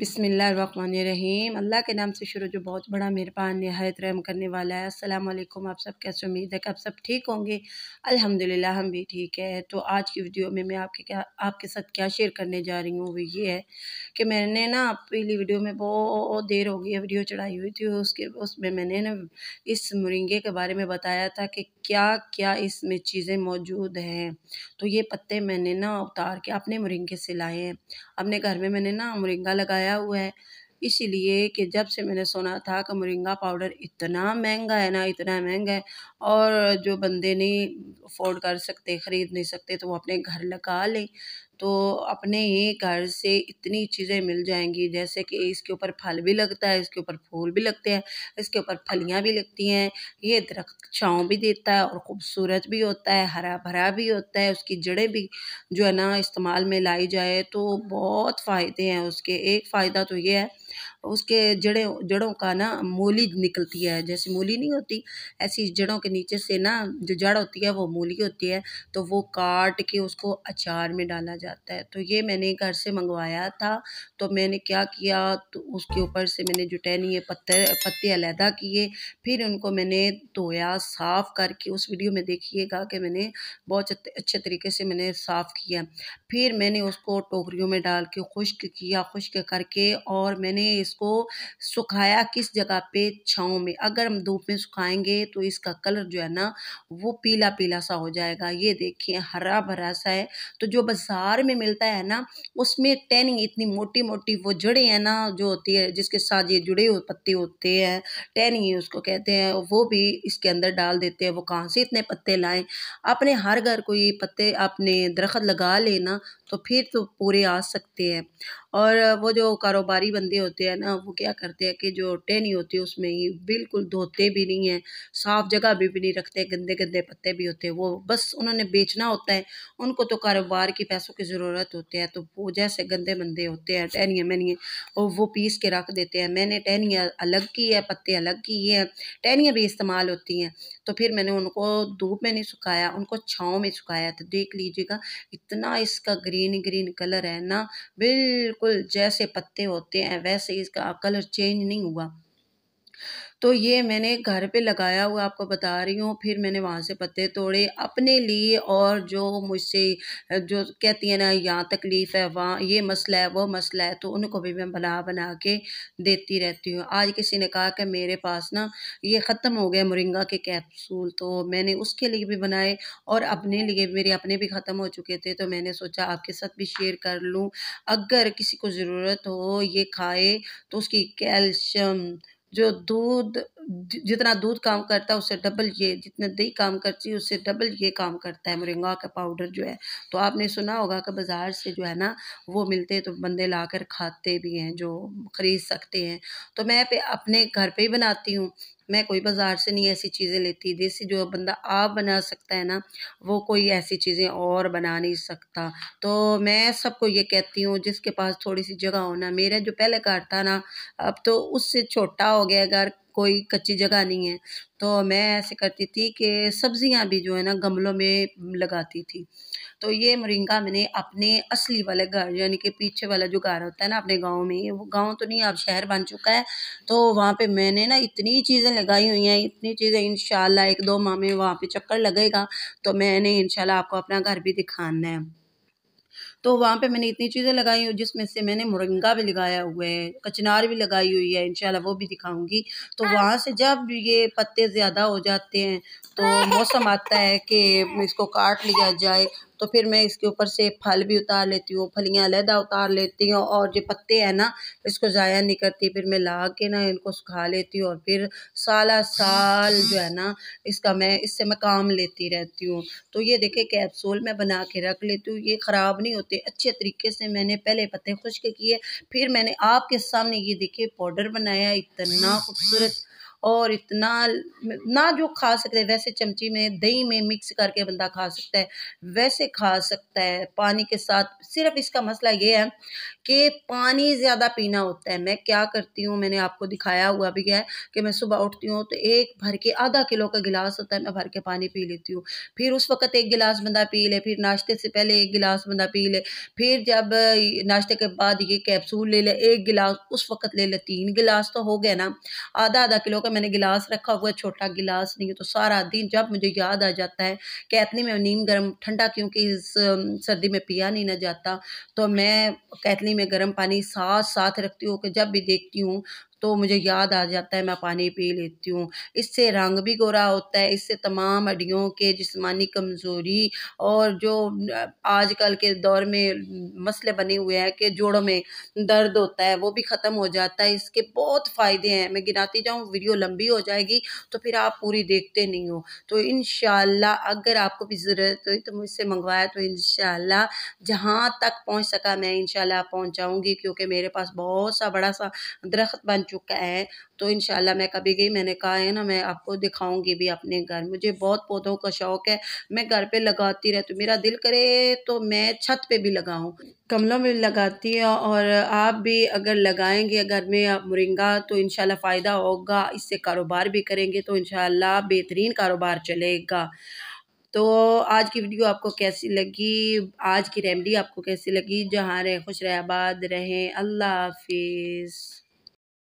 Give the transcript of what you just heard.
बिसमीम अल्लाह के नाम से शुरू जो बहुत बड़ा मेहरबान नहायत रहम करने वाला है असलम आप सब कैसे उम्मीद है कि आप सब ठीक होंगे अल्हम्दुलिल्लाह हम भी ठीक है तो आज की वीडियो में मैं आपके क्या आपके साथ क्या शेयर करने जा रही हूँ वो ये है कि मैंने ना पहली वीडियो में बहुत देर हो गई है वीडियो चढ़ाई हुई थी उसके उसमें मैंने ना इस मुरिंगे के बारे में बताया था कि क्या क्या इसमें चीज़ें मौजूद हैं तो ये पत्ते मैंने ना उतार के अपने मुरिंगे से लाए हैं अपने घर में मैंने ना मुरिंगा लगाया लगाया हुआ है इसीलिए कि जब से मैंने सुना था कि मुरिंगा पाउडर इतना महंगा है ना इतना महंगा है और जो बंदे नहीं अफोर्ड कर सकते ख़रीद नहीं सकते तो वो अपने घर लगा लें तो अपने ही घर से इतनी चीज़ें मिल जाएंगी जैसे कि इसके ऊपर फल भी लगता है इसके ऊपर फूल भी लगते हैं इसके ऊपर फलियाँ भी लगती हैं ये दरख्त छाँव भी देता है और ख़ूबसूरत भी होता है हरा भरा भी होता है उसकी जड़ें भी जो है ना इस्तेमाल में लाई जाए तो बहुत फ़ायदे हैं उसके एक फ़ायदा तो ये है उसके जड़े जड़ों का ना मूली निकलती है जैसे मूली नहीं होती ऐसी जड़ों के नीचे से ना जो जड़ होती है वो मूली होती है तो वो काट के उसको अचार में डाला जाता है तो ये मैंने घर से मंगवाया था तो मैंने क्या किया तो उसके ऊपर से मैंने जुटैनी ये पत्ते पत्ते अलहदा किए फिर उनको मैंने धोया साफ़ करके उस वीडियो में देखिएगा कि मैंने बहुत अच्छे तरीके से मैंने साफ़ किया फिर मैंने उसको टोकरियों में डाल के खुश्क किया खुश्क करके और मैंने हमने इसको सुखाया किस जगह पे छाँव में अगर हम धूप में सुखाएंगे तो इसका कलर जो है ना वो पीला पीला सा हो जाएगा ये देखिए हरा भरा सा है तो जो बाज़ार में मिलता है ना उसमें टैनिंग इतनी मोटी मोटी वो जड़ें हैं ना जो होती है जिसके साथ ये जुड़े हुए पत्ते होते हैं टैनिंग ही उसको कहते हैं वो भी इसके अंदर डाल देते हैं वो कहाँ से इतने पत्ते लाएँ अपने हर घर को ये पत्ते अपने दरख्त लगा लेना तो फिर तो पूरे आ सकते हैं और वो जो कारोबारी बंदे होते हैं ना वो क्या करते हैं कि जो टहनी होती है उसमें ही बिल्कुल धोते भी नहीं हैं साफ़ जगह भी, भी नहीं रखते गंदे गंदे पत्ते भी होते हैं वो बस उन्होंने बेचना होता है उनको तो कारोबार की पैसों की ज़रूरत होती है तो वो जैसे गंदे बंदे होते हैं टहनिया मैनिए और वो पीस के रख देते हैं मैंने टहनिया अलग की है पत्ते अलग किए हैं टहनियाँ भी इस्तेमाल होती हैं तो फिर मैंने उनको धूप में नहीं सुखाया उनको छाँव में सुखाया तो देख लीजिएगा इतना इसका ग्रीन ग्रीन कलर है ना बिल्कुल जैसे पत्ते होते हैं वैसे इसका कलर चेंज नहीं हुआ तो ये मैंने घर पे लगाया हुआ आपको बता रही हूँ फिर मैंने वहाँ से पत्ते तोड़े अपने लिए और जो मुझसे जो कहती है ना यहाँ तकलीफ़ है वहाँ ये मसला है वो मसला है तो उनको भी मैं बना बना के देती रहती हूँ आज किसी ने कहा कि मेरे पास ना ये ख़त्म हो गया मुरिंगा के कैप्सूल तो मैंने उसके लिए भी बनाए और अपने लिए मेरे अपने भी ख़त्म हो चुके थे तो मैंने सोचा आपके साथ भी शेयर कर लूँ अगर किसी को ज़रूरत हो ये खाए तो उसकी कैल्शियम जो दूध जितना दूध काम करता है उससे डबल ये जितना दही काम करती है उससे डबल ये काम करता है मुरिंगा का पाउडर जो है तो आपने सुना होगा कि बाज़ार से जो है ना वो मिलते तो बंदे ला कर खाते भी हैं जो ख़रीद सकते हैं तो मैं पे अपने घर पे ही बनाती हूँ मैं कोई बाज़ार से नहीं ऐसी चीज़ें लेती देसी जो बंदा आप बना सकता है ना वो कोई ऐसी चीज़ें और बना नहीं सकता तो मैं सबको ये कहती हूँ जिसके पास थोड़ी सी जगह हो ना मेरा जो पहले घर था ना अब तो उससे छोटा हो गया घर कोई कच्ची जगह नहीं है तो मैं ऐसे करती थी कि सब्जियां भी जो है ना गमलों में लगाती थी तो ये मुरिंगा मैंने अपने असली वाले घर यानी कि पीछे वाला जो घर होता है ना अपने गांव में वो गांव तो नहीं अब शहर बन चुका है तो वहाँ पे मैंने ना इतनी चीज़ें लगाई हुई हैं इतनी चीज़ें इन एक दो माह में वहाँ पर चक्कर लगेगा तो मैंने इनशाला आपको अपना घर भी दिखाना है तो वहाँ पे मैंने इतनी चीज़ें लगाई हुई जिसमें से मैंने मुरंगा भी लगाया हुआ है कचनार भी लगाई हुई है इनशाला वो भी दिखाऊंगी तो हाँ। वहाँ से जब ये पत्ते ज़्यादा हो जाते हैं तो मौसम आता है कि इसको काट लिया जाए तो फिर मैं इसके ऊपर से फल भी उतार लेती हूँ फलियाँ अलहदा उतार लेती हूँ और जो पत्ते हैं ना इसको ज़ाया नहीं करती फिर मैं ला के ना इनको सुखा लेती हूँ और फिर साल साल जो है ना इसका मैं इससे मैं काम लेती रहती हूँ तो ये देखे कैप्सूल मैं बना के रख लेती हूँ ये ख़राब नहीं होते अच्छे तरीके से मैंने पहले पत्ते खुश्क किए फिर मैंने आपके सामने ये देखे पाउडर बनाया इतना खूबसूरत और इतना ना जो खा सकते वैसे चमची में दही में मिक्स करके बंदा खा सकता है वैसे खा सकता है पानी के साथ सिर्फ इसका मसला ये है कि पानी ज़्यादा पीना होता है मैं क्या करती हूँ मैंने आपको दिखाया हुआ भी है कि मैं सुबह उठती हूँ तो एक भर के आधा किलो का गिलास होता है मैं भर के पानी पी लेती हूँ फिर उस वक्त एक गिलास बंदा पी ले फिर नाश्ते से पहले एक गिलास बंदा पी ले फिर जब नाश्ते के बाद ये कैप्सूल ले ले एक गिलास उस वक्त ले ले तीन गिलास तो हो गया ना आधा आधा किलो का मैंने गिलास रखा हुआ छोटा गिलास नहीं है तो सारा दिन जब मुझे याद आ जाता है कि कैतनी में नीम गर्म ठंडा क्योंकि इस सर्दी में पिया नहीं ना जाता तो मैं कैतनी में गर्म पानी साथ साथ रखती हूँ कि जब भी देखती हूँ तो मुझे याद आ जाता है मैं पानी पी लेती हूँ इससे रंग भी गोरा होता है इससे तमाम अड्डियों के जिस्मानी कमज़ोरी और जो आजकल के दौर में मसले बने हुए हैं कि जोड़ों में दर्द होता है वो भी ख़त्म हो जाता है इसके बहुत फ़ायदे हैं मैं गिनाती जाऊँ वीडियो लंबी हो जाएगी तो फिर आप पूरी देखते नहीं हो तो इन अगर आपको भी ज़रूरत हुई तो मुझसे मंगवाया तो इन जहाँ तक पहुँच सका मैं इन पहुँचाऊँगी क्योंकि मेरे पास बहुत सा बड़ा सा दरख्त बन चुका है तो इन मैं कभी गई मैंने कहा है ना मैं आपको दिखाऊंगी भी अपने घर मुझे बहुत पौधों का शौक है मैं घर पे लगाती रहती हूँ मेरा दिल करे तो मैं छत पे भी लगाऊं गमलों में लगाती हूँ और आप भी अगर लगाएंगे घर में आप मुरिंगा तो इन फ़ायदा होगा इससे कारोबार भी करेंगे तो इन बेहतरीन कारोबार चलेगा तो आज की वीडियो आपको कैसी लगी आज की रेमडी आपको कैसी लगी जहाँ रहे खुश रहे आबाद रहें अल्लाह हाफिज़